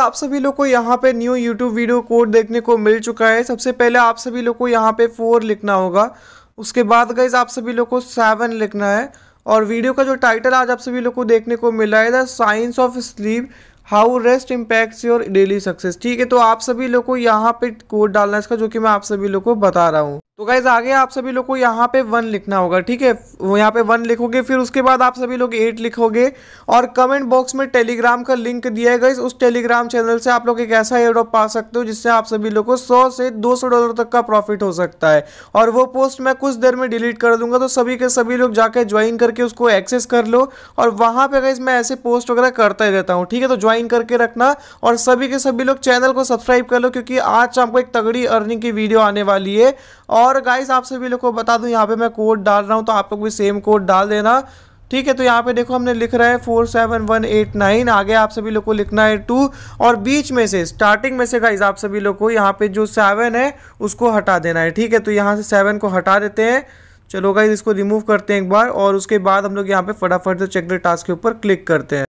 आप सभी लोग को यहाँ पे न्यू यूट्यूब वीडियो कोड देखने को मिल चुका है सबसे पहले आप सभी लोग को यहाँ पे फोर लिखना होगा उसके बाद गाइज आप सभी लोग को सेवन लिखना है और वीडियो का जो टाइटल आज आप सभी लोग को देखने को मिला है the science of sleep how rest impacts your daily success ठीक है तो आप सभी लोग को यहाँ पे कोड डालना है इसका जो कि मैं आप सभी लोग को बता रहा हूँ तो गाइज आगे आप सभी लोग को यहाँ पे वन लिखना होगा ठीक है यहाँ पे वन लिखोगे फिर उसके बाद आप सभी लोग एट लिखोगे और कमेंट बॉक्स में टेलीग्राम का लिंक दिया है गाइज उस टेलीग्राम चैनल से आप लोग एक ऐसा एयरड्रॉप पा सकते हो जिससे आप सभी लोग को सौ से दो सौ डॉलर तक का प्रॉफिट हो सकता है और वो पोस्ट मैं कुछ देर में डिलीट कर दूंगा तो सभी के सभी लोग जाकर ज्वाइन करके उसको एक्सेस कर लो और वहाँ पर गाइज मैं ऐसे पोस्ट वगैरह करता ही रहता हूँ ठीक है तो ज्वाइन करके रखना और सभी के सभी लोग चैनल को सब्सक्राइब कर लो क्योंकि आज शाम को एक तगड़ी अर्निंग की वीडियो आने वाली है और गाइस आप सभी लोग को बता दूं यहाँ पे मैं कोड डाल रहा हूँ तो आप लोग भी सेम कोड डाल देना ठीक है तो यहाँ पे देखो हमने लिख रहा है four seven one eight nine आगे आप सभी लोग को लिखना है टू और बीच में से स्टार्टिंग में से गाइज आप सभी लोग को यहाँ पे जो सेवन है उसको हटा देना है ठीक है तो यहाँ से सेवन को हटा देते हैं चलो गाइज इसको रिमूव करते हैं एक बार और उसके बाद हम लोग यहाँ पे फटाफट से चेकलेट टास्क के ऊपर क्लिक करते हैं